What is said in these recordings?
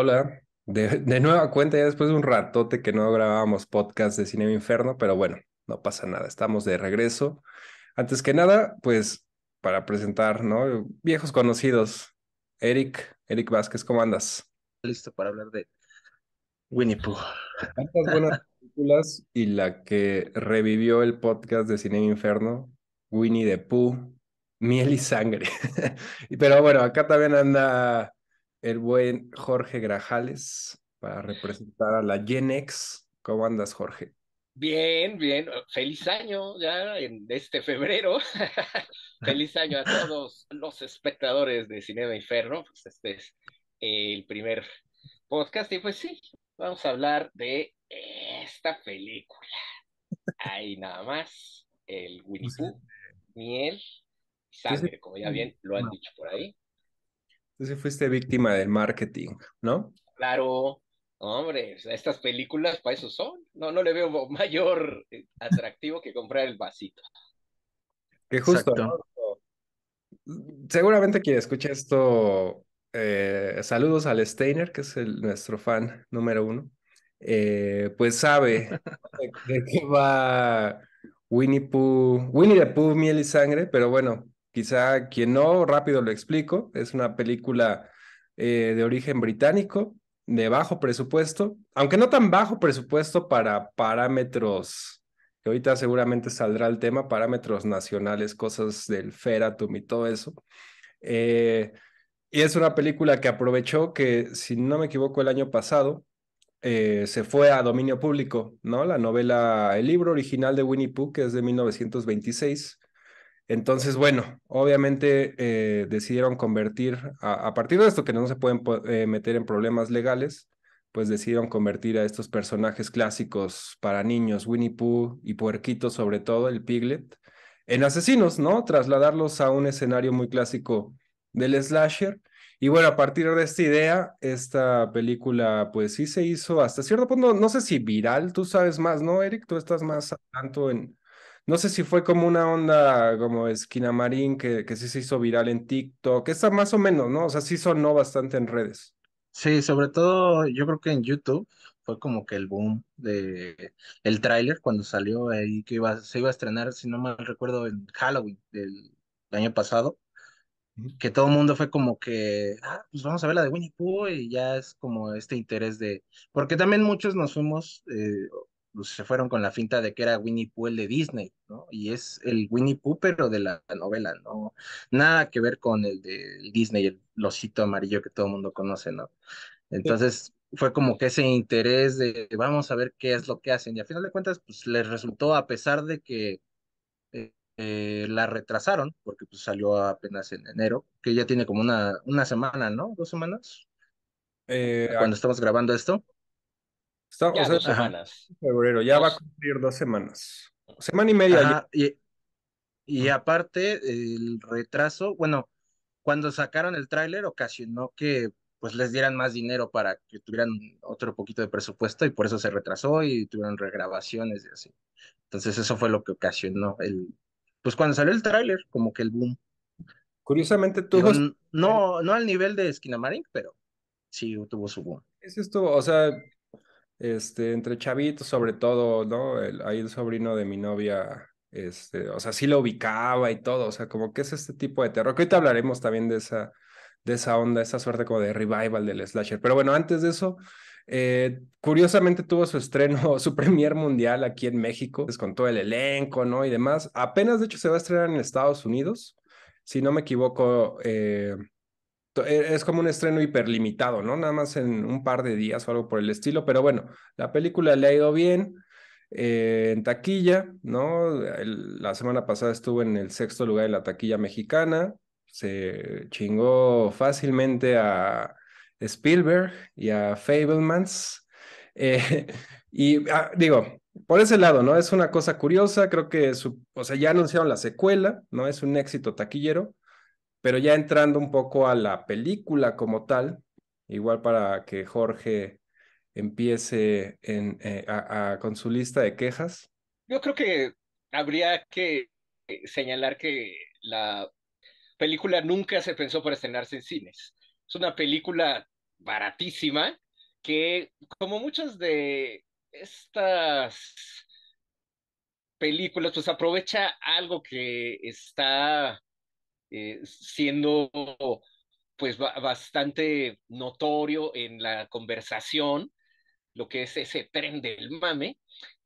Hola, de, nueva cuenta, ya después de un ratote que no grabábamos podcast de Cine Inferno, pero bueno, no pasa nada, estamos de regreso. Antes que nada, pues para presentar, ¿no? Viejos conocidos, Eric, Eric Vázquez, ¿cómo andas? Listo para hablar de Winnie Pooh. Tantas buenas películas y la que revivió el podcast de Cine Inferno, Winnie the Pooh, Miel y Sangre. pero bueno, acá también anda el buen Jorge Grajales para representar a la GeneX. ¿Cómo andas, Jorge? Bien, bien. Feliz año ya en este febrero. Feliz año a todos los espectadores de Cinema Inferno. Pues este es el primer podcast y pues sí, vamos a hablar de esta película. Ahí nada más, el Winnie pues, Pooh, este, miel, sangre, como ya bien lo han dicho por ahí. Entonces fuiste víctima del marketing, ¿no? Claro, hombre, estas películas para eso son. No, no le veo mayor eh, atractivo que comprar el vasito. Que justo, Seguramente quien escucha esto, eh, saludos al Steiner, que es nuestro fan número uno, eh, pues sabe de, qué va Winnie Pooh, Winnie the Pooh, miel y sangre, pero bueno, Quizá quien no, rápido lo explico. Es una película eh, de origen británico, de bajo presupuesto, aunque no tan bajo presupuesto para parámetros, que ahorita seguramente saldrá el tema, parámetros nacionales, cosas del Feratum y todo eso. Eh, y es una película que aprovechó que, si no me equivoco, el año pasado eh, se fue a dominio público, ¿no? La novela, el libro original de Winnie Pooh, que es de 1926, entonces, bueno, obviamente eh, decidieron convertir, a, partir de esto que no se pueden eh, meter en problemas legales, pues decidieron convertir a estos personajes clásicos para niños, Winnie Pooh y Puerquito sobre todo, el Piglet, en asesinos, ¿no? Trasladarlos a un escenario muy clásico del slasher. Y bueno, a partir de esta idea, esta película pues sí se hizo hasta cierto punto, no sé si viral, tú sabes más, ¿no, Eric? Tú estás más tanto en, no sé si fue como una onda como Esquina Marín que, que sí se hizo viral en TikTok, Está más o menos, ¿no? O sea, sí sonó bastante en redes. Sí, sobre todo yo creo que en YouTube fue como que el boom de el tráiler cuando salió ahí que iba, se iba a estrenar, si no mal recuerdo, en Halloween del, año pasado, que todo el mundo fue como que, ah, pues vamos a ver la de Winnie Pooh y ya es como este interés de, porque también muchos nos fuimos, eh, se fueron con la finta de que era Winnie Pooh el de Disney, ¿no? Y es el Winnie Pooh, pero de la novela, ¿no? Nada que ver con el de Disney, el losito amarillo que todo el mundo conoce, ¿no? Entonces fue como que ese interés de vamos a ver qué es lo que hacen. Y a final de cuentas, pues les resultó, a pesar de que eh, eh, la retrasaron, porque pues, salió apenas en enero, que ya tiene como una, una semana, ¿no? Dos semanas. Eh, cuando estamos grabando esto. Febrero, ya va a cumplir dos semanas. Semana y media. y, aparte, el retraso, bueno, cuando sacaron el tráiler ocasionó que pues les dieran más dinero para que tuvieran otro poquito de presupuesto y por eso se retrasó y tuvieron regrabaciones y así. Entonces eso fue lo que ocasionó el, pues cuando salió el tráiler, como que el boom. Curiosamente tuvo... no, no al nivel de Esquina Marín, pero sí tuvo su boom. Eso estuvo, o sea, este, entre chavitos, sobre todo, ¿no? ahí el sobrino de mi novia, este, o sea, sí lo ubicaba y todo, o sea, como que es este tipo de terror, que ahorita hablaremos también de esa, de esa onda, esa suerte como de revival del slasher. Pero bueno, antes de eso, eh, curiosamente tuvo su estreno, su premier mundial aquí en México, pues con todo el elenco, ¿no? Y demás. Apenas, de hecho, se va a estrenar en Estados Unidos, si no me equivoco, eh, e-, es como un estreno hiperlimitado, ¿no? Nada más en un par de días o algo por el estilo, pero bueno, la película le ha ido bien eh, en taquilla, ¿no? la semana pasada estuvo en el sexto lugar de la taquilla mexicana, se chingó fácilmente a Spielberg y a Fablemans. Eh, y ah, digo, por ese lado, ¿no? Es una cosa curiosa, creo que su, o sea, ya anunciaron la secuela, ¿no? Es un éxito taquillero. Pero ya entrando un poco a la película como tal, igual para que Jorge empiece eh, con su lista de quejas. Yo creo que habría que eh, señalar que la película nunca se pensó para estrenarse en cines. Es una película baratísima que, como muchas de estas películas, pues aprovecha algo que está eh, siendo pues bastante notorio en la conversación, lo que es ese tren del mame,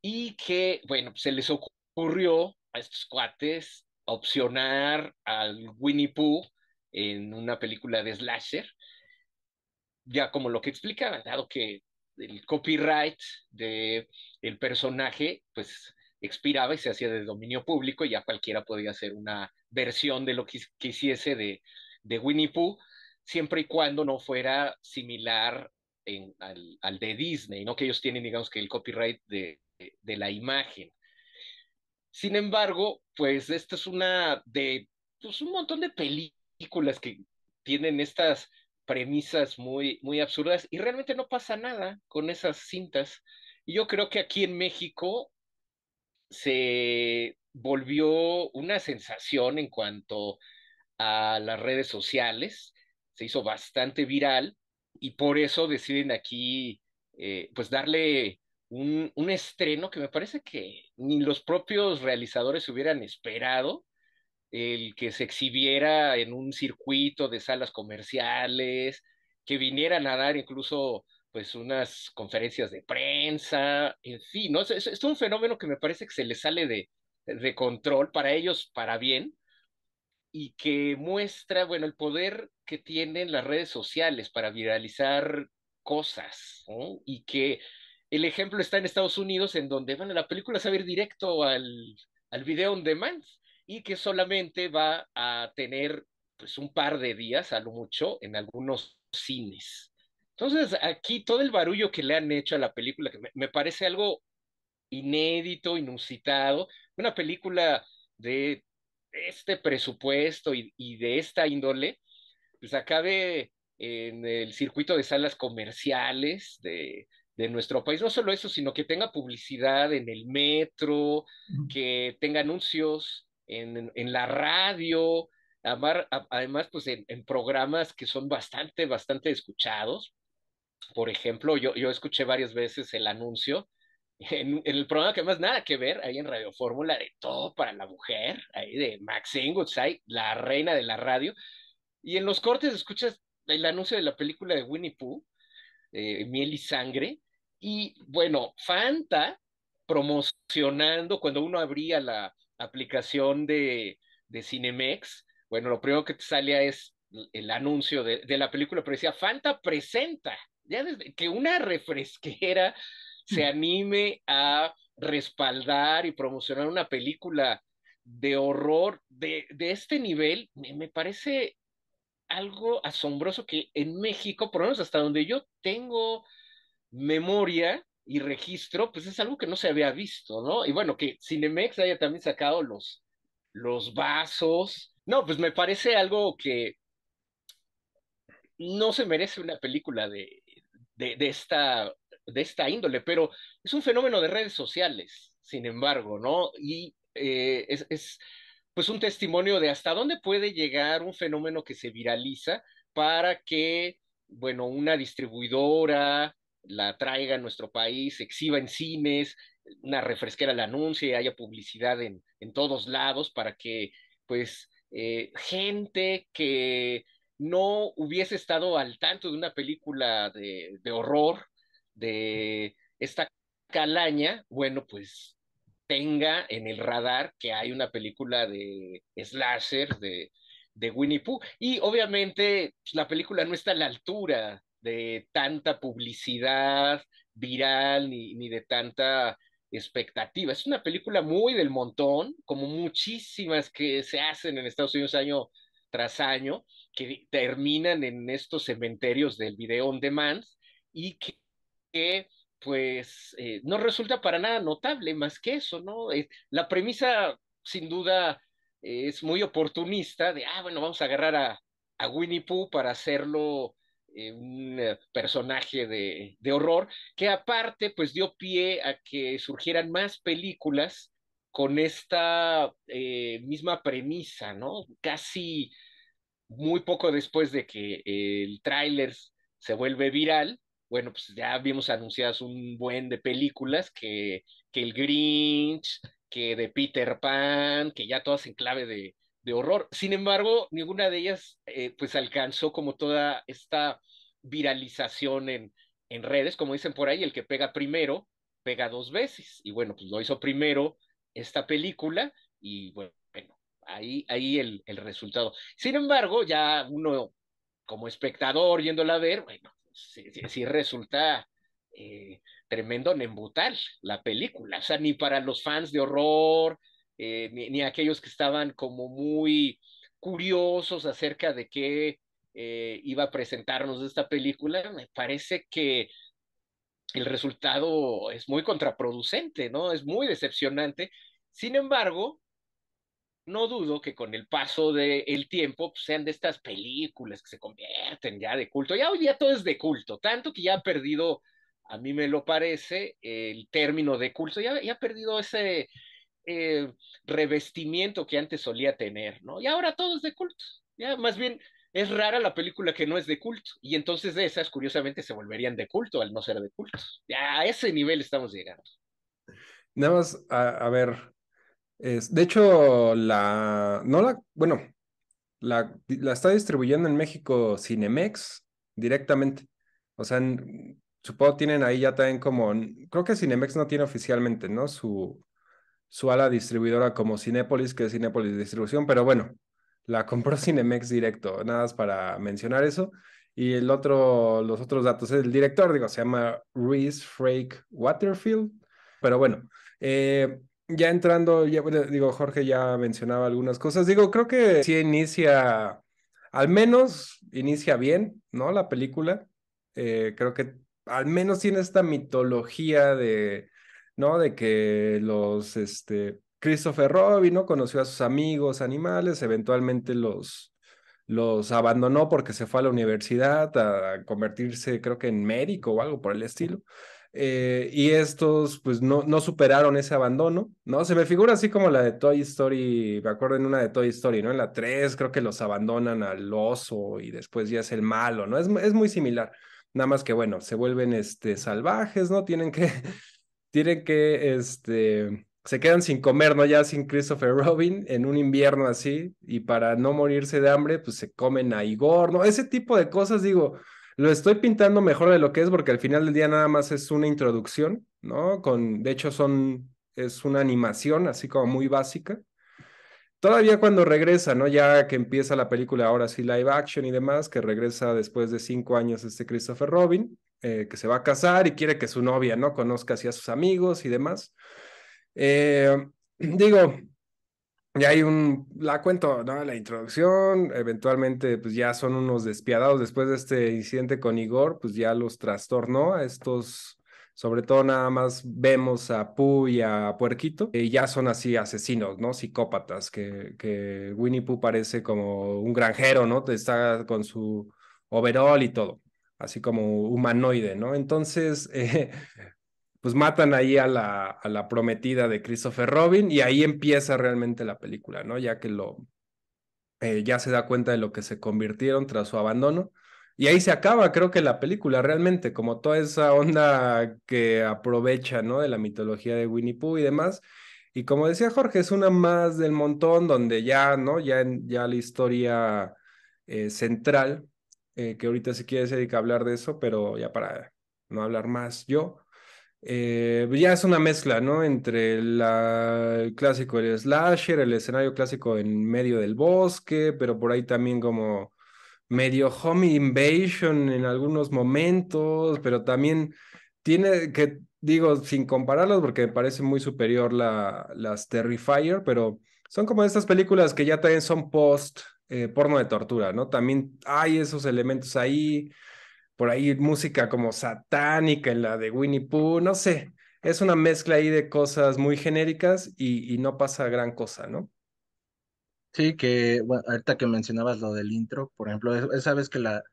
y que, bueno, se les ocurrió a estos cuates opcionar al Winnie Pooh en una película de slasher, ya como lo que explicaba, dado que el copyright de el personaje, pues expiraba y se hacía de dominio público y ya cualquiera podía hacer una versión de lo que quisiese de, de Winnie Pooh, siempre y cuando no fuera similar al, de Disney, ¿no? Que ellos tienen, digamos, que el copyright de, de, la imagen. Sin embargo, pues esta es una de, pues, un montón de películas que tienen estas premisas muy, muy absurdas y realmente no pasa nada con esas cintas. Y yo creo que aquí en México se volvió una sensación en cuanto a las redes sociales, se hizo bastante viral y por eso deciden aquí eh, pues darle un, un, estreno que me parece que ni los propios realizadores hubieran esperado, el que se exhibiera en un circuito de salas comerciales, que vinieran a dar incluso pues unas conferencias de prensa, en fin, ¿no? Es, es, un fenómeno que me parece que se les sale de, de control para ellos, para bien, y que muestra, bueno, el poder que tienen las redes sociales para viralizar cosas, Y que el ejemplo está en Estados Unidos, en donde, a la película a ir directo al, al video on demand y que solamente va a tener, pues, un par de días, a lo mucho, en algunos cines. Entonces, aquí todo el barullo que le han hecho a la película, que me, parece algo inédito, inusitado, una película de este presupuesto y, de esta índole, pues acabe en el circuito de salas comerciales de, nuestro país. No solo eso, sino que tenga publicidad en el metro, que tenga anuncios en, la radio, además, pues en, programas que son bastante, bastante escuchados. Por ejemplo, yo, yo escuché varias veces el anuncio en, el programa que más nada que ver, ahí en Radio Fórmula, de todo para la mujer, ahí de Maxine Goodside, la reina de la radio. Y en los cortes escuchas el anuncio de la película de Winnie Pooh, eh, Miel y Sangre. Y bueno, Fanta promocionando, cuando uno abría la aplicación de, de Cinemex, bueno, lo primero que te salía es el anuncio de la película, pero decía Fanta presenta ya desde que una refresquera se mm. anime a respaldar y promocionar una película de horror de, este nivel, me, parece algo asombroso que en México, por lo menos hasta donde yo tengo memoria y registro, pues es algo que no se había visto, ¿no? Y bueno, que Cinemex haya también sacado los, los vasos. No, pues me parece algo que no se merece una película de, de, esta, de esta índole, pero es un fenómeno de redes sociales, sin embargo, ¿no? Y eh, es, es pues un testimonio de hasta dónde puede llegar un fenómeno que se viraliza para que, bueno, una distribuidora la traiga a nuestro país, exhiba en cines, una refresquera la anuncie, haya publicidad en, en todos lados para que, pues, eh, gente que no hubiese estado al tanto de una película de, horror, de esta calaña, bueno, pues tenga en el radar que hay una película de slasher de, de Winnie Pooh. Y obviamente pues, la película no está a la altura de tanta publicidad viral ni, ni de tanta expectativa. Es una película muy del montón, como muchísimas que se hacen en Estados Unidos año tras año que terminan en estos cementerios del video on demand y que, pues eh, no resulta para nada notable más que eso, ¿no? Eh, la premisa sin duda es muy oportunista de, ah, bueno, vamos a agarrar a, Winnie Pooh para hacerlo eh, un personaje de, de horror, que aparte pues dio pie a que surgieran más películas con esta misma premisa, ¿no? Casi muy poco después de que el tráiler se vuelve viral, bueno, pues ya vimos anunciadas un buen de películas que, que el Grinch, que de Peter Pan, que ya todas en clave de, horror. Sin embargo, ninguna de ellas eh, pues alcanzó como toda esta viralización en, en redes, como dicen por ahí, el que pega primero, pega dos veces. Y bueno, pues lo hizo primero esta película y bueno, ahí, el, resultado. Sin embargo, ya uno como espectador yéndola a ver, bueno, sí, resulta eh, tremendo nembutal la película, o sea, ni para los fans de horror, eh, ni, aquellos que estaban como muy curiosos acerca de qué eh, iba a presentarnos esta película, me parece que el resultado es muy contraproducente, ¿no? Es muy decepcionante. Sin embargo, no dudo que con el paso del tiempo pues, sean de estas películas que se convierten ya de culto. Ya hoy día todo es de culto, tanto que ya ha perdido, a mí me lo parece, el término de culto, ya, ha perdido ese eh, revestimiento que antes solía tener, ¿no? Y ahora todo es de culto. Ya más bien es rara la película que no es de culto. Y entonces de esas, curiosamente, se volverían de culto al no ser de culto. Ya a ese nivel estamos llegando. Nada más, a ver, de hecho, la. No la. Bueno, la, la está distribuyendo en México Cinemex directamente. O sea, supongo tienen ahí ya también como. Creo que Cinemex no tiene oficialmente, ¿no? Su, su ala distribuidora como Cinépolis, que es Cinépolis Distribución, pero bueno, la compró Cinemex directo, nada más para mencionar eso. Y el otro, los otros datos, el director, digo, se llama Reese Frake Waterfield, pero bueno, eh, ya entrando, ya, digo, Jorge ya mencionaba algunas cosas. Digo, creo que sí inicia, al menos inicia bien, ¿no? La película. Eh, creo que al menos tiene esta mitología de, ¿no? De que los, este, Christopher Robin, ¿no? Conoció a sus amigos animales, eventualmente los, los abandonó porque se fue a la universidad a convertirse, creo que en médico o algo por el estilo. Eh, y estos pues no, no superaron ese abandono, ¿no? Se me figura así como la de Toy Story, me acuerdo en una de Toy Story, ¿no? En la 3 creo que los abandonan al oso y después ya es el malo, ¿no? Es, es muy similar, nada más que bueno, se vuelven este, salvajes, ¿no? Tienen que, tienen que, este, se quedan sin comer, ¿no? Ya sin Christopher Robin en un invierno así y para no morirse de hambre, pues se comen a Igor, ¿no? Ese tipo de cosas, digo lo estoy pintando mejor de lo que es porque al final del día nada más es una introducción, ¿no? Con, de hecho, son, es una animación así como muy básica. Todavía cuando regresa, ¿no? Ya que empieza la película, ahora sí live action y demás, que regresa después de cinco años este Christopher Robin, eh, que se va a casar y quiere que su novia, ¿no? Conozca así a sus amigos y demás. Eh, digo, ya hay un, la cuento, ¿no? La introducción, eventualmente pues ya son unos despiadados después de este incidente con Igor, pues ya los trastornó a estos, sobre todo nada más vemos a Pooh y a Puerquito, y ya son así asesinos, ¿no? Psicópatas, que, que Winnie Pooh parece como un granjero, ¿no? Está con su overall y todo así como humanoide, ¿no? Entonces, eh, pues matan ahí a la, a la prometida de Christopher Robin y ahí empieza realmente la película, ¿no? Ya que lo, eh, ya se da cuenta de lo que se convirtieron tras su abandono. Y ahí se acaba, creo que la película realmente, como toda esa onda que aprovecha, ¿no? De la mitología de Winnie Pooh y demás. Y como decía Jorge, es una más del montón donde ya, ¿no? Ya, ya la historia eh, central, eh, que ahorita si quiere quieres dedicar a hablar de eso, pero ya para no hablar más yo, eh, ya es una mezcla, ¿no? Entre la, el clásico el slasher, el escenario clásico en medio del bosque, pero por ahí también como medio home invasion en algunos momentos, pero también tiene que, digo, sin compararlos porque me parece muy superior la, las Terrifier, pero son como estas películas que ya también son post eh, porno de tortura, ¿no? También hay esos elementos ahí por ahí música como satánica en la de Winnie Pooh, no sé. Es una mezcla ahí de cosas muy genéricas y, no pasa gran cosa, ¿no? Sí, que ahorita que mencionabas lo del intro, por ejemplo, esa vez que la,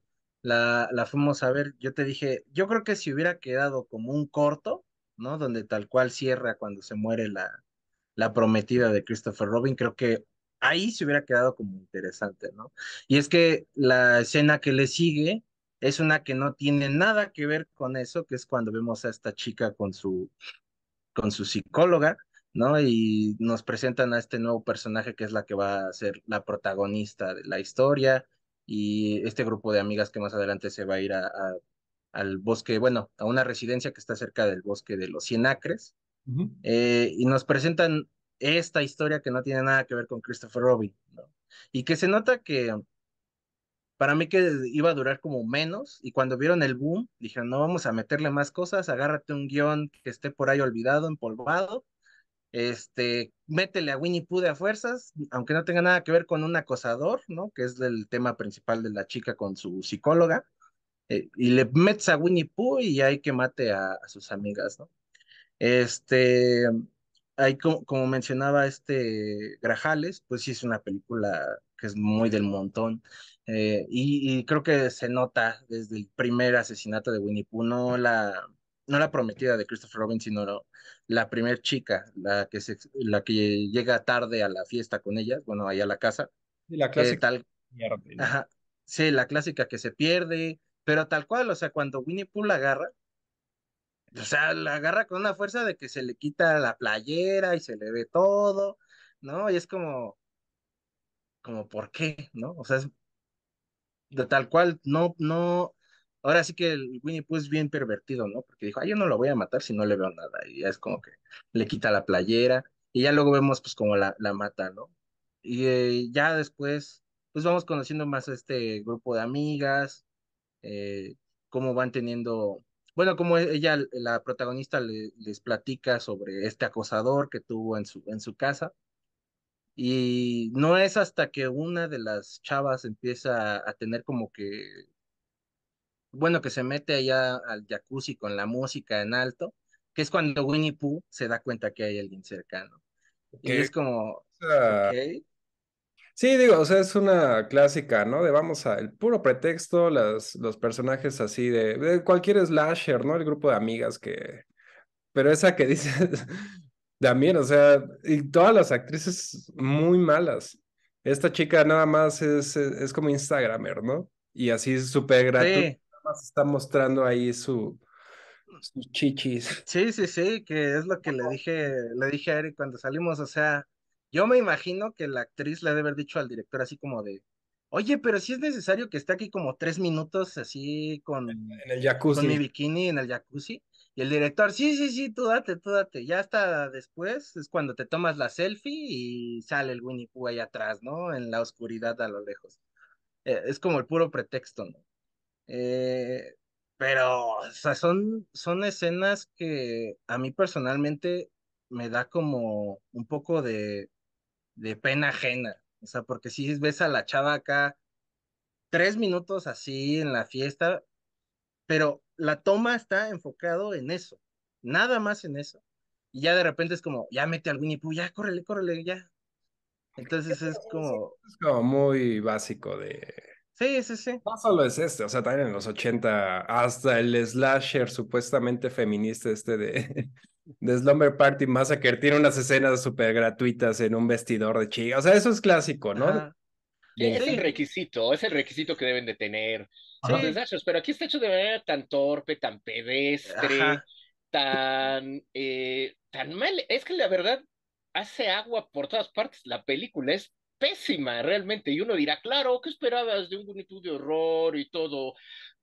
la, la fuimos a ver, yo te dije, yo creo que si hubiera quedado como un corto, ¿no? Donde tal cual cierra cuando se muere la, la prometida de Christopher Robin, creo que ahí se hubiera quedado como interesante, ¿no? Y es que la escena que le sigue es una que no tiene nada que ver con eso, que es cuando vemos a esta chica con su, con su psicóloga, ¿no? Y nos presentan a este nuevo personaje que es la que va a ser la protagonista de la historia y este grupo de amigas que más adelante se va a ir a, al bosque, bueno, a una residencia que está cerca del bosque de los Cienacres, eh, y nos presentan esta historia que no tiene nada que ver con Christopher Robin, ¿no? Y que se nota que para mí que iba a durar como menos y cuando vieron el boom, dijeron, no vamos a meterle más cosas, agárrate un guión que esté por ahí olvidado, empolvado, este, métele a Winnie Pooh de a fuerzas, aunque no tenga nada que ver con un acosador, ¿no? Que es el tema principal de la chica con su psicóloga, eh, y le metes a Winnie Pooh y hay que mate a, sus amigas, ¿no? Este, como, como mencionaba este Grajales, pues sí es una película que es muy del montón. Eh, y, creo que se nota desde el primer asesinato de Winnie Pooh, no la, no la prometida de Christopher Robin, sino la, primera primer chica, la que, se, la que llega tarde a la fiesta con ella, bueno, ahí a la casa. Y la eh, clásica sí, la clásica que se pierde, pero tal cual, o sea, cuando Winnie Pooh la agarra, o sea, la agarra con una fuerza de que se le quita la playera y se le ve todo, ¿no? Y es como, como por qué, ¿no? O sea, es de tal cual, no, no, ahora sí que el Winnie pues es bien pervertido, ¿no? Porque dijo, ay ah, yo no lo voy a matar si no le veo nada, y ya es como que le quita la playera, y ya luego vemos pues como la, la mata, ¿no? Y eh, ya después, pues vamos conociendo más a este grupo de amigas, eh, cómo van teniendo, bueno, como e, ella, la protagonista le, les platica sobre este acosador que tuvo en su, en su casa, y no es hasta que una de las chavas empieza a tener como que, bueno, que se mete allá al jacuzzi con la música en alto, que es cuando Winnie Pooh se da cuenta que hay alguien cercano. Y es como, Sí, digo, o sea, es una clásica, ¿no? De vamos a, el puro pretexto, las, los personajes así de, de, cualquier slasher, ¿no? El grupo de amigas que, pero esa que dices, También, o sea, y todas las actrices muy malas. Esta chica nada más es, es, como Instagramer, ¿no? Y así es súper gratuito. Nada más está mostrando ahí su, sus chichis. Sí, sí, sí, que es lo que le dije, le dije a Eric cuando salimos. O sea, yo me imagino que la actriz le debe haber dicho al director así como de, oye, pero si es necesario que esté aquí como tres minutos así con, el jacuzzi. con mi bikini en el jacuzzi. Y el director, sí, sí, sí, tú date, tú date. Ya está después es cuando te tomas la selfie y sale el Winnie Pooh ahí atrás, ¿no? En la oscuridad a lo lejos. Eh, es como el puro pretexto, ¿no? Eh, pero, o sea, son, son escenas que a mí personalmente me da como un poco de, de pena ajena. O sea, porque si ves a la chava acá tres minutos así en la fiesta, pero la toma está enfocado en eso, nada más en eso. Y ya de repente es como, ya mete al Winnie Pooh, ya córrele, córrele, ya. Entonces es como. Es como muy básico de. Sí, sí, sí. No solo es este, o sea, también en los 80, hasta el slasher supuestamente feminista este de, de Slumber Party Massacre tiene unas escenas súper gratuitas en un vestidor de chica. O sea, eso es clásico, ¿no? Eh, es el requisito, es el requisito que deben de tener pero aquí está hecho de manera tan torpe, tan pedestre, tan, eh, tan mal. Es que la verdad hace agua por todas partes. La película es pésima realmente. Y uno dirá, claro, ¿qué esperabas de un bonito de horror y todo?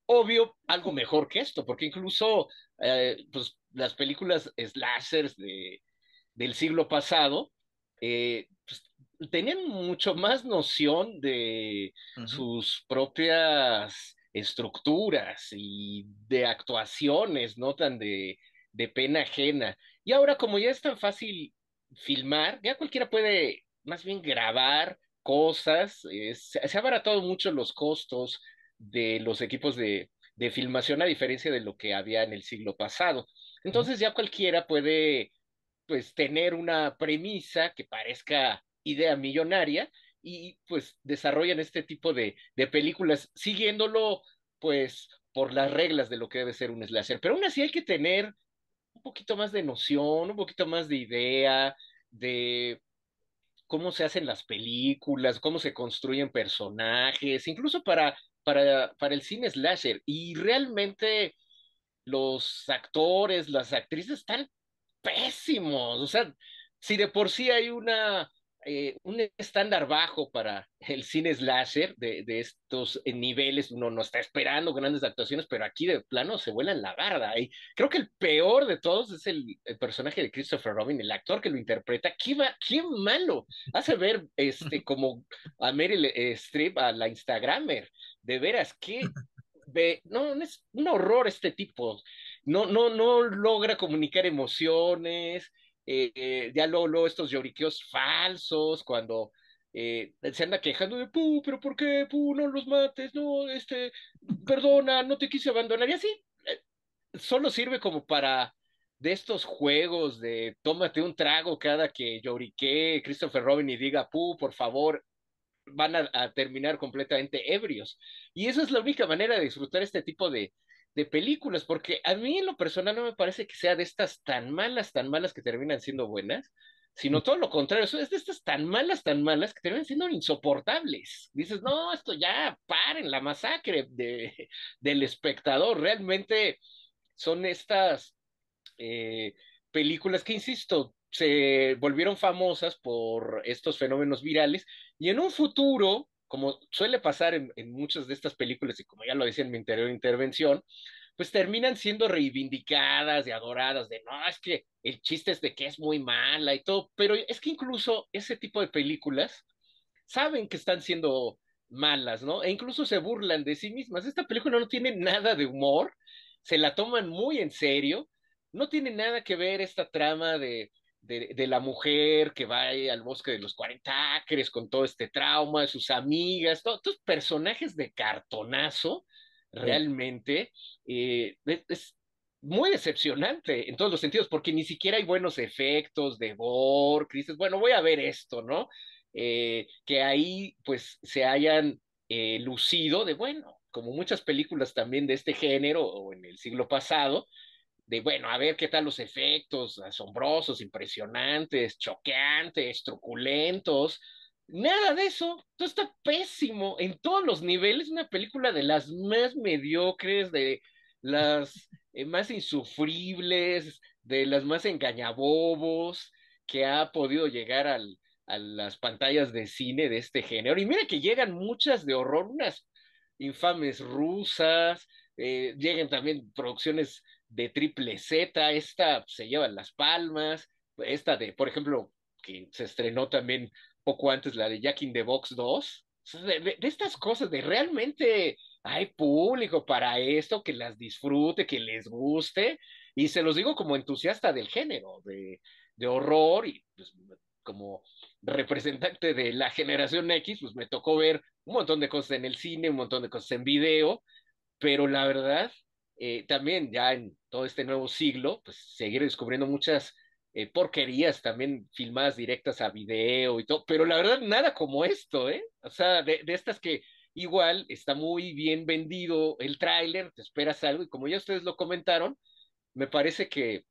Obvio, algo mejor que esto, porque incluso eh, pues, las películas slashers de, del siglo pasado eh, pues, tenían mucho más noción de sus propias estructuras y de actuaciones, no tan de, de pena ajena. Y ahora como ya es tan fácil filmar, ya cualquiera puede más bien grabar cosas, eh, se, se, ha abaratado mucho los costos de los equipos de, de, filmación a diferencia de lo que había en el siglo pasado. Entonces ya cualquiera puede pues tener una premisa que parezca idea millonaria y pues desarrollan este tipo de, de películas siguiéndolo pues por las reglas de lo que debe ser un slasher. Pero aún así hay que tener un poquito más de noción, un poquito más de idea, de cómo se hacen las películas, cómo se construyen personajes, incluso para, para, para el cine slasher. Y realmente los actores, las actrices están pésimos. O sea, si de por sí hay una eh, un estándar bajo para el cine slasher de, de, estos niveles. Uno no está esperando grandes actuaciones, pero aquí de plano se vuelan la barda. creo que el peor de todos es el, personaje de Christopher Robin, el actor que lo interpreta. ¡Qué, qué malo! Hace ver este, como a Meryl Streep, a la Instagramer. De veras, qué. no, es un horror este tipo. No, no, no logra comunicar emociones. Eh, eh, ya luego, luego estos lloriqueos falsos, cuando eh, se anda quejando de, Pu, pero ¿por qué? Pu, no los mates, no, este, perdona, no te quise abandonar. Y así, eh, solo sirve como para de estos juegos de tómate un trago cada que llorique Christopher Robin y diga, Pu, por favor, van a, terminar completamente ebrios. Y esa es la única manera de disfrutar este tipo de, de películas, porque a mí en lo personal no me parece que sea de estas tan malas, tan malas que terminan siendo buenas, sino todo lo contrario, es de estas tan malas, tan malas que terminan siendo insoportables. Dices, no, esto ya, paren la masacre de, del espectador, realmente son estas eh, películas que, insisto, se volvieron famosas por estos fenómenos virales y en un futuro como suele pasar en, muchas de estas películas, y como ya lo decía en mi anterior intervención, pues terminan siendo reivindicadas y adoradas de, no, es que el chiste es de que es muy mala y todo, pero es que incluso ese tipo de películas saben que están siendo malas, ¿no? E incluso se burlan de sí mismas. Esta película no tiene nada de humor, se la toman muy en serio, no tiene nada que ver esta trama de de, la mujer que va al bosque de los 40 acres con todo este trauma, sus amigas, todos estos personajes de cartonazo, realmente, eh, es muy decepcionante en todos los sentidos, porque ni siquiera hay buenos efectos de gore, bueno, voy a ver esto, ¿no? Eh, que ahí pues se hayan eh, lucido de, bueno, como muchas películas también de este género o en el siglo pasado, de, bueno, a ver qué tal los efectos, asombrosos, impresionantes, choqueantes, truculentos. Nada de eso, todo está pésimo en todos los niveles, una película de las más mediocres, de las eh, más insufribles, de las más engañabobos que ha podido llegar al, a las pantallas de cine de este género. Y mira que llegan muchas de horror, unas infames rusas, eh, llegan también producciones de Triple Z, esta se lleva las palmas, esta de, por ejemplo, que se estrenó también poco antes, la de Jack in the Box 2, de, de estas cosas, de realmente hay público para esto, que las disfrute, que les guste, y se los digo como entusiasta del género, de, de horror, y pues, como representante de la generación X, pues me tocó ver un montón de cosas en el cine, un montón de cosas en video, pero la verdad eh, también ya en todo este nuevo siglo, pues seguir descubriendo muchas eh, porquerías también filmadas directas a video y todo, pero la verdad nada como esto, ¿eh? O sea, de, estas que igual está muy bien vendido el tráiler, te esperas algo y como ya ustedes lo comentaron, me parece que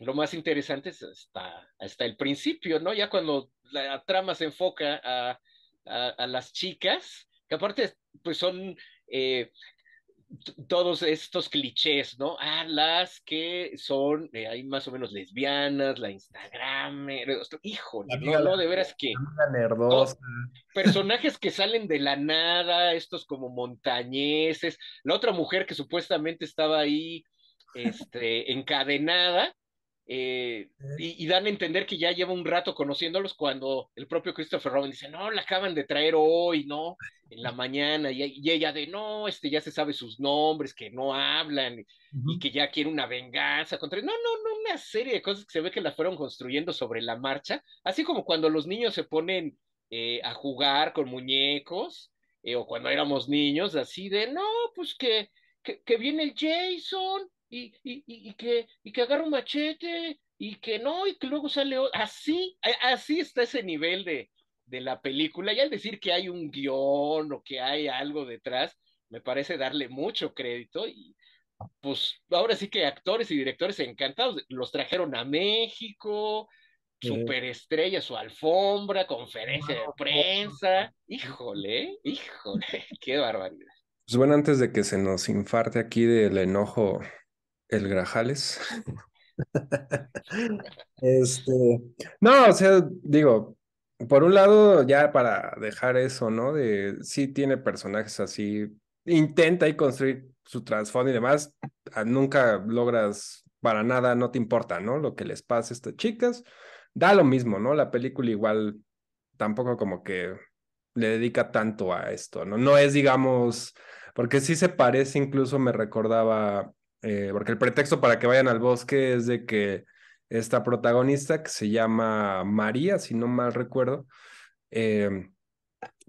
lo más interesante es hasta, el principio, ¿no? Ya cuando la trama se enfoca a, a, las chicas, que aparte pues son eh, todos estos clichés, ¿no? Ah, las que son, hay eh, más o menos lesbianas, la Instagram, híjole, no, de veras que... Personajes que salen de la nada, estos como montañeses, la otra mujer que supuestamente estaba ahí este, encadenada, eh, y, dan a entender que ya lleva un rato conociéndolos cuando el propio Christopher Robin dice, no, la acaban de traer hoy, ¿no? En la mañana, y, ella de, no, este ya se sabe sus nombres, que no hablan y que ya quiere una venganza contra... No, no, no, una serie de cosas que se ve que la fueron construyendo sobre la marcha, así como cuando los niños se ponen eh, a jugar con muñecos, eh, o cuando éramos niños, así de, no, pues que, que, que viene el Jason y, y, que, y que agarra un machete y que no, y que luego sale Así, eh, así está ese nivel de, de la película. Y al decir que hay un guión o que hay algo detrás, me parece darle mucho crédito. Y pues ahora sí que actores y directores encantados los trajeron a México, superestrella, su alfombra, conferencia de prensa. Híjole, híjole, qué barbaridad. Pues bueno, antes de que se nos infarte aquí del enojo el Grajales. este, no, o sea, digo, por un lado, ya para dejar eso, ¿no? De sí tiene personajes así, intenta y construir su trasfondo y demás, ah, nunca logras para nada, no te importa, ¿no? Lo que les pasa a estas chicas, da lo mismo, ¿no? La película igual tampoco como que le dedica tanto a esto, ¿no? No es, digamos, porque sí se parece, incluso me recordaba eh, porque el pretexto para que vayan al bosque es de que esta protagonista, que se llama María, si no mal recuerdo, eh,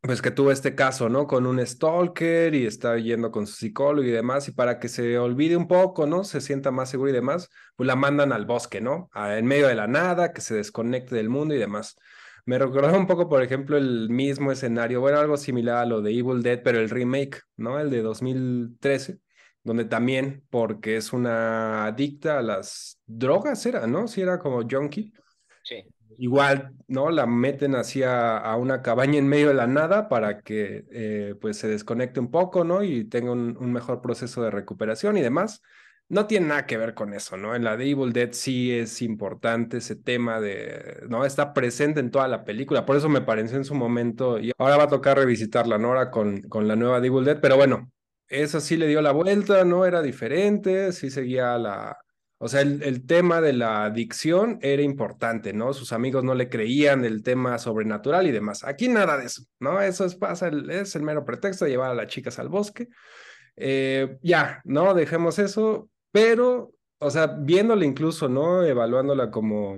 pues que tuvo este caso, ¿no? Con un stalker y está yendo con su psicólogo y demás, y para que se olvide un poco, ¿no? Se sienta más seguro y demás, pues la mandan al bosque, ¿no? en medio de la nada, que se desconecte del mundo y demás. Me recordaba un poco, por ejemplo, el mismo escenario, bueno, algo similar a lo de Evil Dead, pero el remake, ¿no? El de 2013, donde también, porque es una adicta a las drogas, era, ¿no? Si era como junkie. Sí. Igual, ¿no? La meten hacia a una cabaña en medio de la nada para que eh, pues se desconecte un poco, ¿no? Y tenga un, mejor proceso de recuperación y demás. No tiene nada que ver con eso, ¿no? En la Devil Dead sí es importante ese tema de, ¿no? Está presente en toda la película, por eso me pareció en su momento y ahora va a tocar revisitarla, la Nora con, con la nueva Devil Dead, pero bueno, eso sí le dio la vuelta, no era diferente, sí seguía la... O sea, el, tema de la adicción era importante, ¿no? Sus amigos no le creían el tema sobrenatural y demás. Aquí nada de eso, ¿no? Eso es, pasa el, es el mero pretexto de llevar a las chicas al bosque. Eh, ya, ¿no? Dejemos eso, pero, o sea, viéndola incluso, ¿no? Evaluándola como,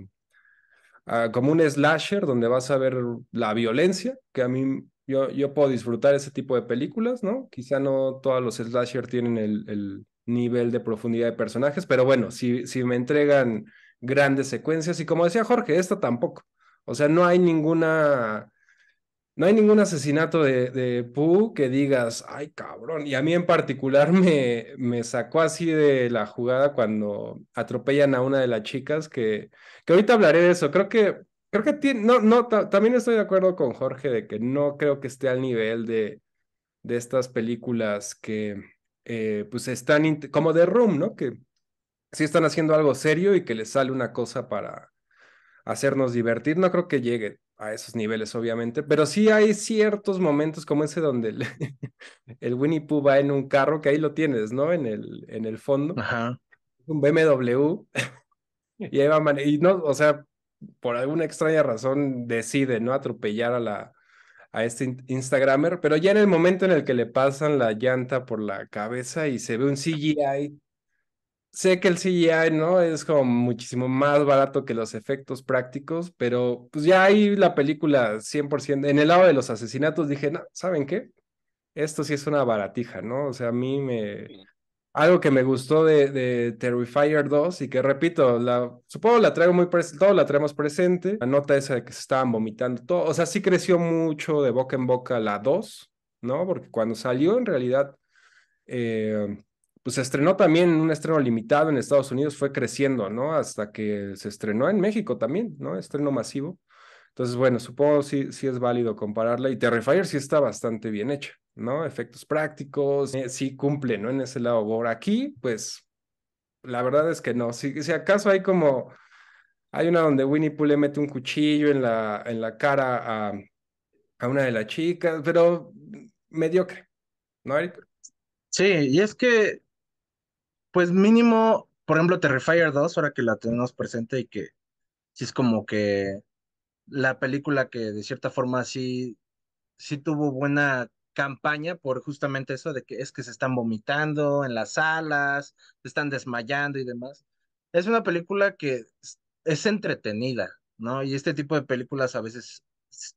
ah, como un slasher donde vas a ver la violencia, que a mí yo, puedo disfrutar ese tipo de películas, ¿no? Quizá no todos los slasher tienen el, nivel de profundidad de personajes, pero bueno, si, si me entregan grandes secuencias, y como decía Jorge, esta tampoco. O sea, no hay ninguna. No hay ningún asesinato de, de Pooh que digas, ay cabrón. Y a mí en particular me, me sacó así de la jugada cuando atropellan a una de las chicas que, que ahorita hablaré de eso. Creo que Creo que tiene, no, no, también estoy de acuerdo con Jorge de que no creo que esté al nivel de, de estas películas que eh, pues están como de Room, ¿no? Que sí están haciendo algo serio y que les sale una cosa para hacernos divertir. No creo que llegue a esos niveles, obviamente, pero sí hay ciertos momentos como ese donde el, Winnie Pooh va en un carro, que ahí lo tienes, ¿no? En el, en el fondo. Ajá. Un BMW. y ahí va, y no, o sea, por alguna extraña razón decide no atropellar a la a este Instagramer, pero ya en el momento en el que le pasan la llanta por la cabeza y se ve un CGI, sé que el CGI no es como muchísimo más barato que los efectos prácticos, pero pues ya ahí la película 100%, en el lado de los asesinatos dije, no, ¿saben qué? Esto sí es una baratija, ¿no? O sea, a mí me algo que me gustó de, Terrifier 2 y que repito, la, supongo la traigo muy presente, todos la traemos presente. La nota esa de que se estaban vomitando todo, o sea, sí creció mucho de boca en boca la 2, ¿no? Porque cuando salió en realidad, eh, pues se estrenó también un estreno limitado en Estados Unidos, fue creciendo, ¿no? Hasta que se estrenó en México también, ¿no? Estreno masivo. Entonces, bueno, supongo sí, sí es válido compararla y Terrifier sí está bastante bien hecha. ¿no? Efectos prácticos, eh, sí cumple, ¿no? En ese lado. Por aquí, pues, la verdad es que no. Si, acaso hay como, hay una donde Winnie Pooh le mete un cuchillo en la, en la cara a, una de las chicas, pero mediocre, ¿no, Eric? Sí, y es que, pues mínimo, por ejemplo, Terrifier 2, ahora que la tenemos presente y que sí es como que la película que de cierta forma sí, sí tuvo buena campaña por justamente eso de que es que se están vomitando en las salas, se están desmayando y demás. Es una película que es, entretenida, ¿no? Y este tipo de películas a veces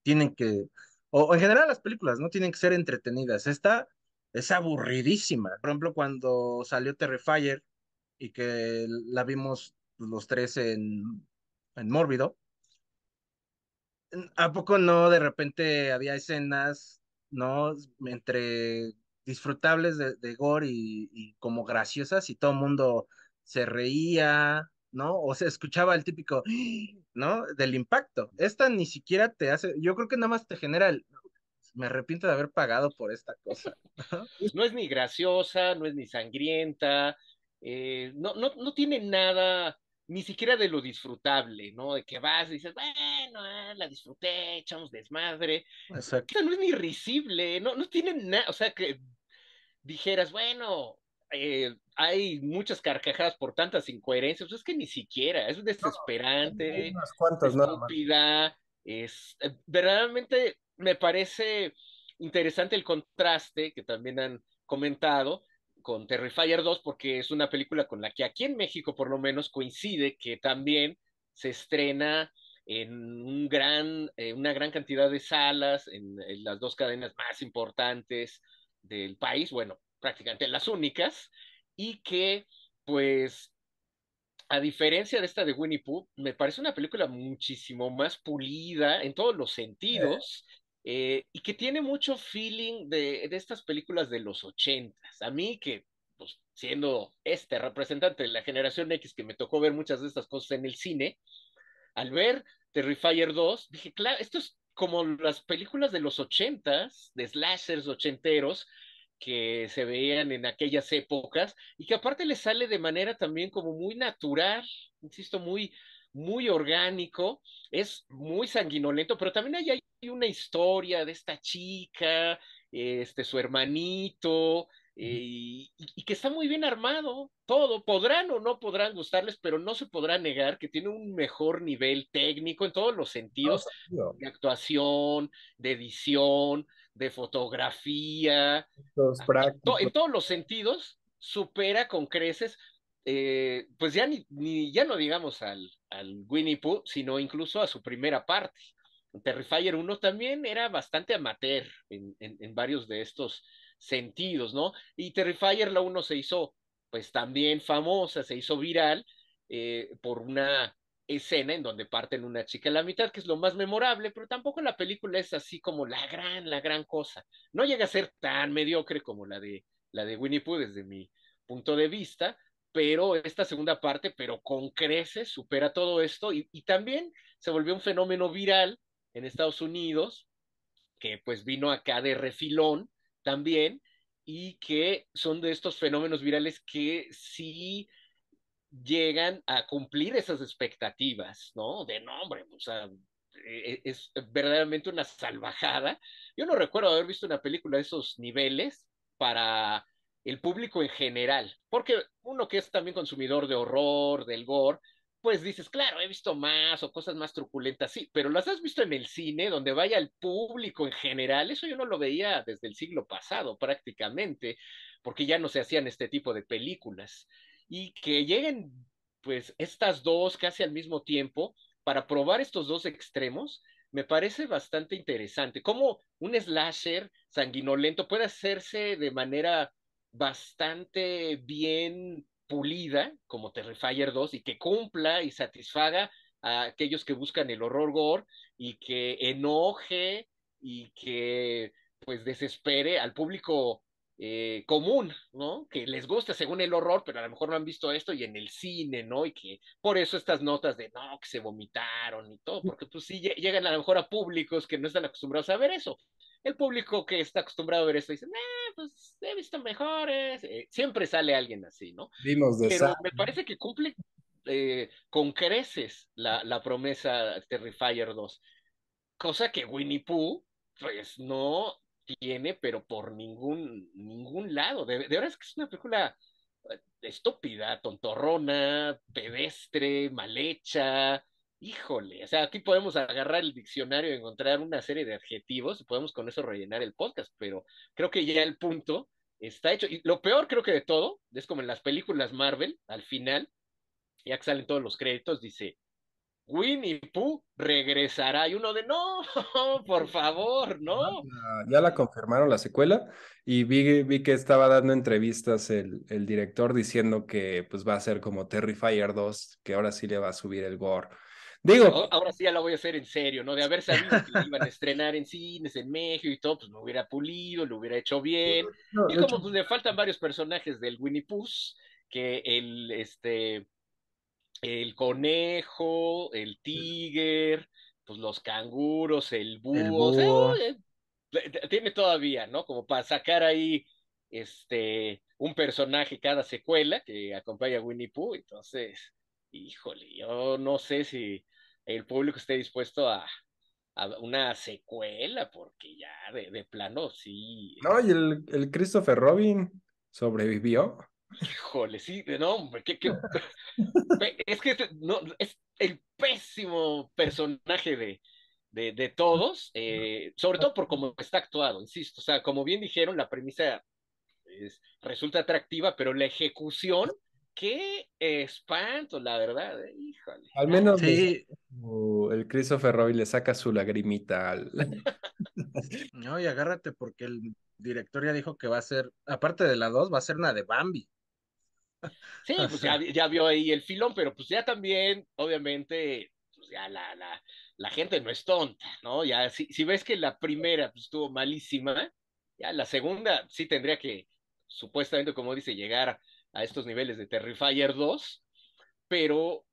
tienen que, o, en general las películas, ¿no? Tienen que ser entretenidas. Esta es aburridísima. Por ejemplo, cuando salió Terrifier y que la vimos los tres en, en Mórbido, ¿a poco no de repente había escenas ¿no? Entre disfrutables de, gore y, como graciosas y todo el mundo se reía, ¿no? O se escuchaba el típico, ¿no? Del impacto. Esta ni siquiera te hace, yo creo que nada más te genera el, me arrepiento de haber pagado por esta cosa. No, es ni graciosa, no es ni sangrienta, eh, no, no, no tiene nada ni siquiera de lo disfrutable, ¿no? De que vas y dices, bueno, ah, la disfruté, echamos desmadre. Exacto. no es ni risible, no, no tiene nada, o sea, que dijeras, bueno, eh, hay muchas carcajadas por tantas incoherencias, pues es que ni siquiera, es desesperante, unas cuantas, estúpida, es, eh, verdaderamente me parece interesante el contraste que también han comentado con Terrifier 2 porque es una película con la que aquí en México por lo menos coincide que también se estrena en un gran, eh, una gran cantidad de salas, en, las dos cadenas más importantes del país, bueno, prácticamente las únicas, y que pues a diferencia de esta de Winnie Pooh, me parece una película muchísimo más pulida en todos los eh. sentidos, eh, y que tiene mucho feeling de, de, estas películas de los ochentas. A mí que, pues, siendo este representante de la generación X que me tocó ver muchas de estas cosas en el cine, al ver Terrifier 2, dije, claro, esto es como las películas de los ochentas, de slashers ochenteros, que se veían en aquellas épocas y que aparte le sale de manera también como muy natural, insisto, muy, muy orgánico, es muy sanguinolento, pero también hay, hay una historia de esta chica, este, su hermanito, eh, y, que está muy bien armado, todo, podrán o no podrán gustarles, pero no se podrá negar que tiene un mejor nivel técnico en todos los sentidos, de actuación, de edición, de fotografía, en todos los sentidos, supera con creces, eh, pues ya ni, ya no digamos al, al Winnie Pooh, sino incluso a su primera parte. Terrifier 1 también era bastante amateur en, varios de estos sentidos, ¿no? Y Terrifier la 1 se hizo, pues también famosa, se hizo viral eh, por una escena en donde parten una chica a la mitad, que es lo más memorable, pero tampoco la película es así como la gran, la gran cosa. No llega a ser tan mediocre como la de, la de Winnie Pooh desde mi punto de vista, pero esta segunda parte, pero con creces, supera todo esto y también se volvió un fenómeno viral en Estados Unidos, que pues vino acá de refilón también, y que son de estos fenómenos virales que sí llegan a cumplir esas expectativas, ¿no? De nombre, o sea, e-, e-, es verdaderamente una salvajada. Yo no recuerdo haber visto una película de esos niveles para el público en general, porque uno que es también consumidor de horror, del gore, pues dices, claro, he visto más o cosas más truculentas, sí, pero las has visto en el cine, donde vaya el público en general, eso yo no lo veía desde el siglo pasado prácticamente, porque ya no se hacían este tipo de películas. Y que lleguen, pues, estas dos casi al mismo tiempo para probar estos dos extremos, me parece bastante interesante. Cómo un slasher sanguinolento puede hacerse de manera bastante bien pulida como Terrifier 2 y que cumpla y satisfaga a aquellos que buscan el horror gore y que enoje y que pues desespere al público eh, común, ¿no? Que les gusta según el horror, pero a lo mejor no han visto esto y en el cine, ¿no? Y que por eso estas notas de no, que se vomitaron y todo, porque pues sí llegan a lo mejor a públicos que no están acostumbrados a ver eso. El público que está acostumbrado a ver esto dice, eh, pues he visto mejores. Eh, siempre sale alguien así, ¿no? Dinos de Pero me parece que cumple eh, con creces la, la promesa Terrifier 2. Cosa que Winnie Pooh, pues no tiene, pero por ningún, ningún lado. De, de verdad es que es una película eh, estúpida, tontorrona, pedestre, mal hecha. Híjole, o sea, aquí podemos agarrar el diccionario y encontrar una serie de adjetivos y podemos con eso rellenar el podcast, pero creo que ya el punto está hecho. Y lo peor creo que de todo es como en las películas Marvel, al final, ya que salen todos los créditos, dice Winnie Pooh regresará. Y uno de, no, por favor, no. Ya la confirmaron la secuela y vi, vi que estaba dando entrevistas el, el, director diciendo que pues va a ser como Terrifier 2, que ahora sí le va a subir el gore. Digo, ahora sí ya la voy a hacer en serio, ¿no? De haber sabido que iban a estrenar en cines, en México y todo, pues me hubiera pulido, lo hubiera hecho bien. y como pues le faltan varios personajes del Winnie Pooh, que el, este, el conejo, el tigre, pues los canguros, el búho, eh, eh, tiene todavía, ¿no? Como para sacar ahí este un personaje cada secuela que acompaña a Winnie Pooh, entonces, híjole, yo no sé si el público esté dispuesto a, a una secuela, porque ya de, de plano sí. No, y el, el Christopher Robin sobrevivió. Híjole, sí, de nombre! es que este, es el pésimo personaje de, todos, eh, sobre todo por cómo está actuado, insisto. O sea, como bien dijeron, la premisa resulta atractiva, pero la ejecución, qué espanto, la verdad, eh, híjole. Al menos el Christopher Roy le saca su lagrimita al. no, y agárrate porque el director ya dijo que va a ser, aparte de la 2, va a ser una de Bambi. Sí, pues ya, ya, vio ahí el filón, pero pues ya también, obviamente, pues ya la, la, la gente no es tonta, ¿no? Ya si, si ves que la primera pues, estuvo malísima, ya la segunda sí tendría que, supuestamente, como dice, llegar a estos niveles de Terrifier 2, pero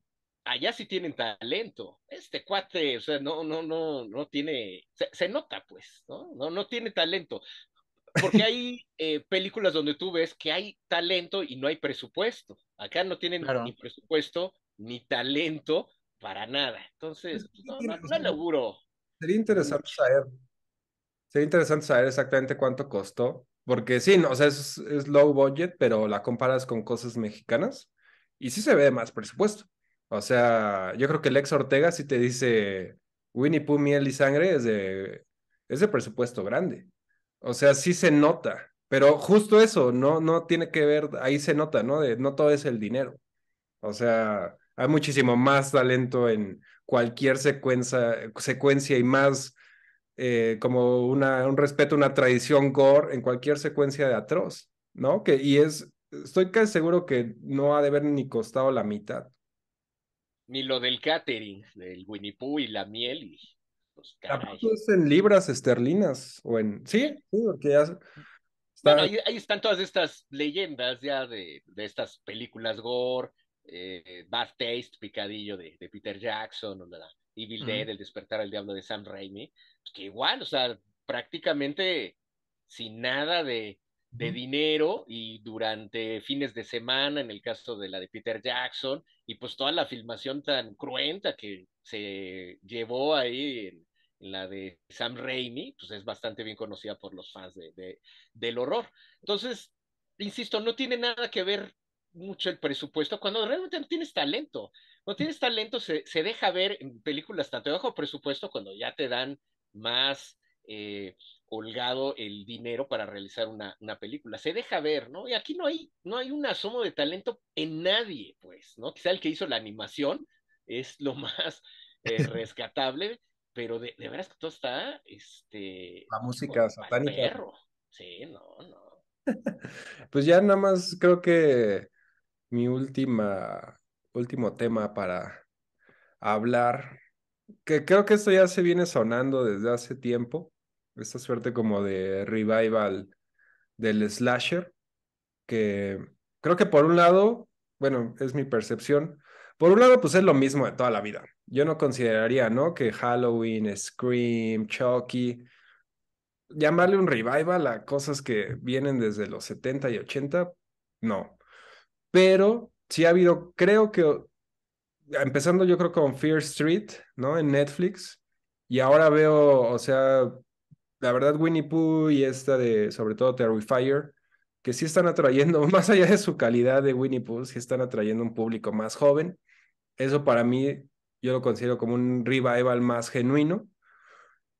allá sí tienen talento. Este cuate, o sea, no, no, no, no tiene, se, se, nota, pues, ¿no? No, no tiene talento. Porque hay eh, películas donde tú ves que hay talento y no hay presupuesto. Acá no tienen ni presupuesto ni talento para nada. Entonces, no, no, no Sería interesante saber. Sería interesante saber exactamente cuánto costó. Porque sí, no, o sea, es, low budget, pero la comparas con cosas mexicanas y sí se ve más presupuesto. O sea, yo creo que ex Ortega si te dice Winnie Pooh, miel y sangre es de, es de presupuesto grande. O sea, sí se nota, pero justo eso, no, no tiene que ver, ahí se nota, ¿no? no todo es el dinero. O sea, hay muchísimo más talento en cualquier secuencia, secuencia y más eh, como una, un respeto, una tradición gore en cualquier secuencia de atroz, ¿no? Que, y es, estoy casi seguro que no ha de haber ni costado la mitad. Ni lo del catering, del Winnie Pooh y la miel y pues, en libras esterlinas o en. Sí, sí, porque ya. ahí, están todas estas leyendas ya de, de estas películas gore, eh, Bad Taste, Picadillo de, de Peter Jackson, o la Evil Dead, El Despertar al Diablo de Sam Raimi, pues, que igual, o sea, prácticamente sin nada de, de dinero y durante fines de semana, en el caso de la de Peter Jackson, y pues toda la filmación tan cruenta que se llevó ahí en, la de Sam Raimi, pues es bastante bien conocida por los fans de, del horror. Entonces, insisto, no tiene nada que ver mucho el presupuesto cuando realmente no tienes talento. No mm. tienes talento, se, deja ver en películas tanto bajo presupuesto cuando ya te dan más eh, holgado el dinero para realizar una, una, película. Se deja ver, ¿no? Y aquí no hay, no hay un asomo de talento en nadie, pues, ¿no? Quizá el que hizo la animación es lo más eh, rescatable pero de, de veras que todo está, este... La música satánica. Perro. Sí, no, no. pues ya nada más creo que mi última, último tema para hablar, que creo que esto ya se viene sonando desde hace tiempo, esta suerte como de revival del slasher, que creo que por un lado, bueno, es mi percepción, por un lado, pues es lo mismo de toda la vida. Yo no consideraría, ¿no? Que Halloween, Scream, Chucky, llamarle un revival a cosas que vienen desde los 70 y 80, no. Pero sí ha habido, creo que, empezando yo creo con Fear Street, ¿no? En Netflix. Y ahora veo, o sea, la verdad Winnie Pooh y esta de, sobre todo Terrifier, que sí están atrayendo, más allá de su calidad de Winnie Pooh, sí están atrayendo un público más joven eso para mí yo lo considero como un revival más genuino.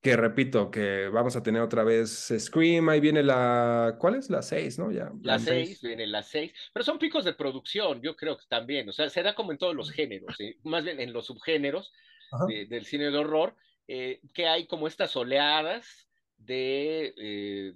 Que repito, que vamos a tener otra vez Scream, ahí viene la. ¿Cuál es? La 6, ¿no? Ya, la 6, viene la 6. Pero son picos de producción, yo creo que también. O sea, se da como en todos los géneros, más bien en los subgéneros del cine de horror, eh, que hay como estas oleadas de eh,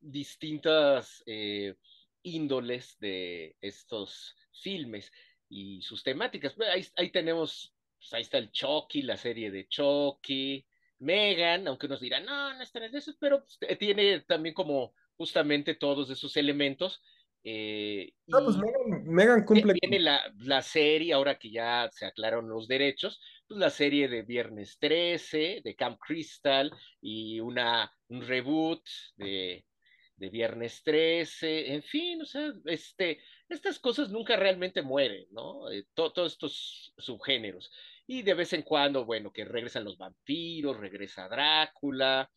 distintas eh, índoles de estos filmes y sus temáticas. Pues, ahí, tenemos, pues, ahí está el Chucky, la serie de Chucky, Megan, aunque nos dirán, no, no están en eso, pero pues, tiene también como justamente todos esos elementos. Eh, no, ah, pues Megan, cumple. Tiene la, la, serie, ahora que ya se aclararon los derechos, pues la serie de Viernes 13, de Camp Crystal, y una, un reboot de, de Viernes 13, en fin, o sea, este, estas cosas nunca realmente mueren, ¿no? Eh, todos estos subgéneros. Y de vez en cuando, bueno, que regresan los vampiros, regresa Drácula,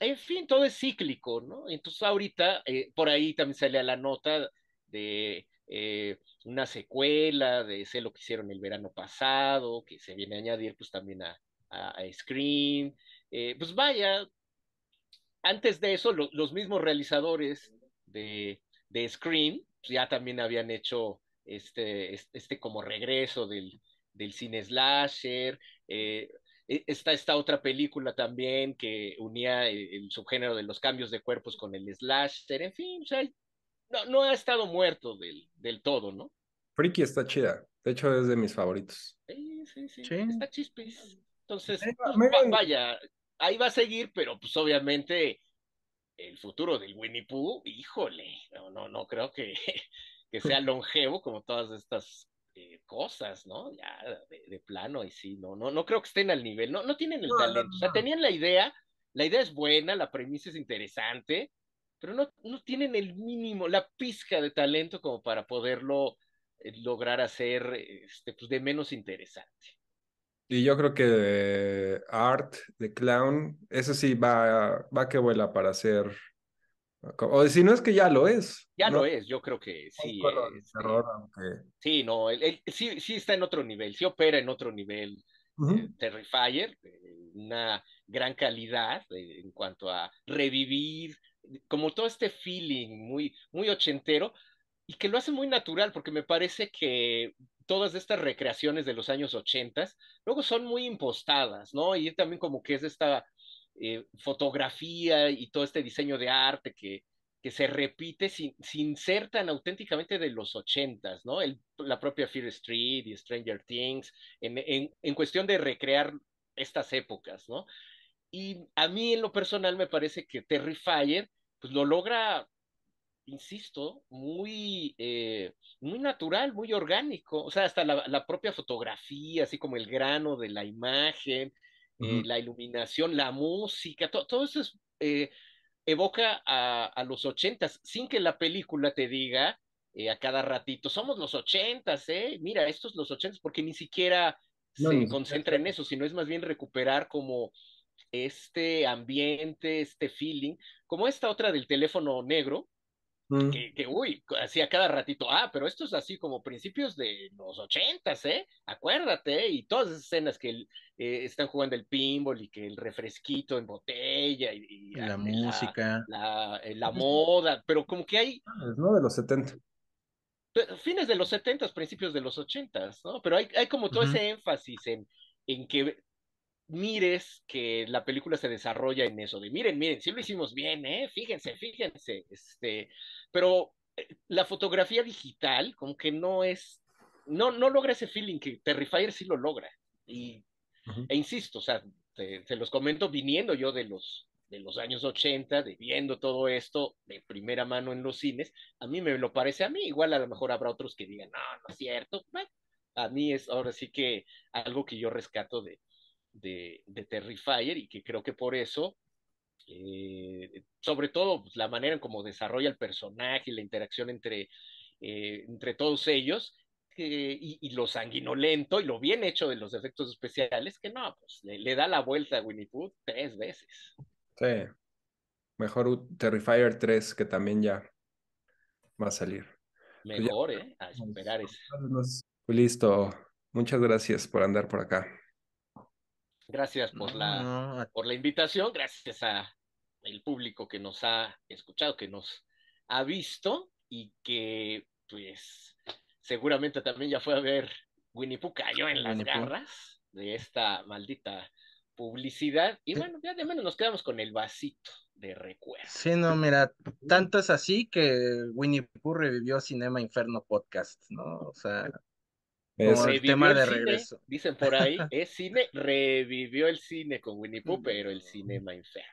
en fin, todo es cíclico, ¿no? Entonces ahorita, eh, por ahí también sale a la nota de eh, una secuela de ese lo que hicieron el verano pasado, que se viene a añadir pues también a, a, Scream. pues vaya, antes de eso, los mismos realizadores de, de Scream, ya también habían hecho este, este como regreso del, del cine slasher. Eh, e, está esta otra película también que unía el, subgénero de los cambios de cuerpos con el slasher. En fin, no, no, ha estado muerto del, del todo, ¿no? Freaky está chida. De hecho, es de mis favoritos. Sí, sí, sí. Está chispis. Entonces, pues, vaya, ahí va a seguir, pero pues obviamente el futuro del Winnie Pooh, híjole, no, no, no creo que, que sea longevo como todas estas eh, cosas, ¿no? Ya de, plano y sí, no, no, no creo que estén al nivel, no, no tienen el talento, o sea, tenían la idea, la idea es buena, la premisa es interesante, pero no, no tienen el mínimo, la pizca de talento como para poderlo eh, lograr hacer este, pues, de menos interesante. Y yo creo que Art, de Clown, eso sí va, va que vuela para ser. O si no es que ya lo es. Ya lo es, yo creo que sí. Este sí, no, él, sí, sí está en otro nivel, sí opera en otro nivel. Eh, Terrifier, eh, una gran calidad eh, en cuanto a revivir, como todo este feeling muy, muy ochentero, y que lo hace muy natural, porque me parece que todas estas recreaciones de los años 80, luego son muy impostadas, ¿no? Y también como que es esta eh, fotografía y todo este diseño de arte que, se repite sin, sin ser tan auténticamente de los 80, ¿no? El, la propia Fear Street y Stranger Things, en, cuestión de recrear estas épocas, ¿no? Y a mí en lo personal me parece que Terry pues lo logra insisto, muy, eh, muy natural, muy orgánico. O sea, hasta la, propia fotografía, así como el grano de la imagen, la iluminación, la música, todo eso eh, evoca a, los ochentas, sin que la película te diga eh, a cada ratito, somos los ochentas, ¿eh? Mira, estos los ochentas, porque ni siquiera se concentra en eso, sino es más bien recuperar como este ambiente, este feeling, como esta otra del teléfono negro, que, que, uy, hacía cada ratito, ah, pero esto es así como principios de los ochentas, ¿eh? Acuérdate, y todas esas escenas que eh, están jugando el pinball y que el refresquito en botella y, la, música, la, eh, pues moda, pero como que hay... Ah, no de los setenta. Fines de los setentas, principios de los ochentas, ¿no? Pero hay, hay como todo ese énfasis en, en que mires que la película se desarrolla en eso, de miren, miren, si lo hicimos bien, ¿eh? Fíjense, fíjense, este, pero eh, la fotografía digital como que no es, no, no logra ese feeling que Terrifier sí lo logra. Y, E insisto, o sea, te, los comento viniendo yo de los, de los años 80, de viendo todo esto de primera mano en los cines, a mí me lo parece a mí, igual a lo mejor habrá otros que digan, no, no es cierto, a mí es ahora sí que algo que yo rescato de, de, de Terrifier y que creo que por eso, eh, sobre todo pues, la manera en cómo desarrolla el personaje y la interacción entre, eh, entre todos ellos, y, lo sanguinolento y lo bien hecho de los efectos especiales, que no, pues le, da la vuelta a Winnie Pooh tres veces. Sí. Mejor Terrifier 3, que también ya va a salir. Pues Mejor, ¿eh? A superar eso. Listo. Muchas gracias por andar por acá. Gracias por, la, por la invitación, gracias a el público que nos ha escuchado, que nos ha visto y que pues seguramente también ya fue a ver Winnie Pooh cayó en las garras de esta maldita publicidad y bueno, ya de menos nos quedamos con el vasito de recuerdo. Sí, no, mira, tanto es así que Winnie Pooh revivió Cinema Inferno Podcast, ¿no? O sea, el tema de regreso. dicen por ahí, es cine, revivió el cine con Winnie Pooh, pero el cine inferno.